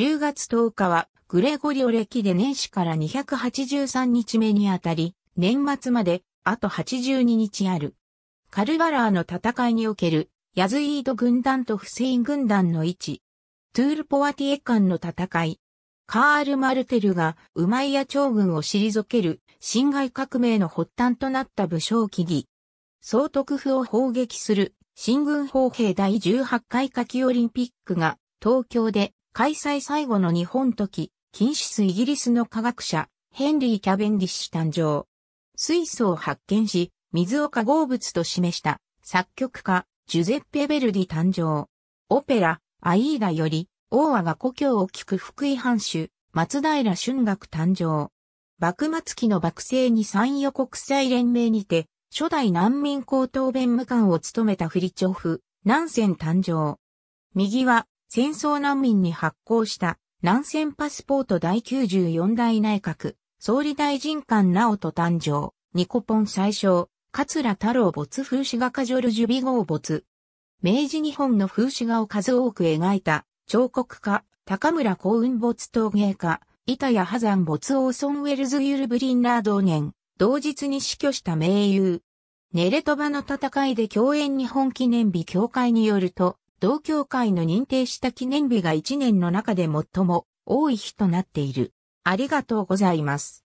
10月10日はグレゴリオ歴で年始から283日目にあたり、年末まであと82日ある。カルバラーの戦いにおけるヤズイード軍団とフセイン軍団の位置。トゥールポワティエ間の戦い。カール・マルテルがウマイヤ朝軍を退ける侵害革命の発端となった武将起技。総督府を砲撃する新軍砲兵第18回夏季オリンピックが東京で開催最後の日本時、近す。イギリスの科学者、ヘンリー・キャベンディッシュ誕生。水素を発見し、水を化合物と示した作曲家、ジュゼッペ・ベルディ誕生。オペラ、アイーダより、王和が故郷を聞く福井藩主、松平春学誕生。幕末期の幕政に参与国際連盟にて、初代難民高等弁務官を務めたフリチョフ、南ン誕生。右は、戦争難民に発行した南線パスポート第94代内閣、総理大臣官直人誕生、ニコポン最小、桂太郎没風刺画家ジョルジュビゴー没。明治日本の風刺画を数多く描いた、彫刻家、高村幸雲没陶芸家、板谷波山没オーソンウェルズ・ユル・ブリンラー同年、同日に死去した名優。ネレトバの戦いで共演日本記念日協会によると、同協会の認定した記念日が1年の中で最も多い日となっている。ありがとうございます。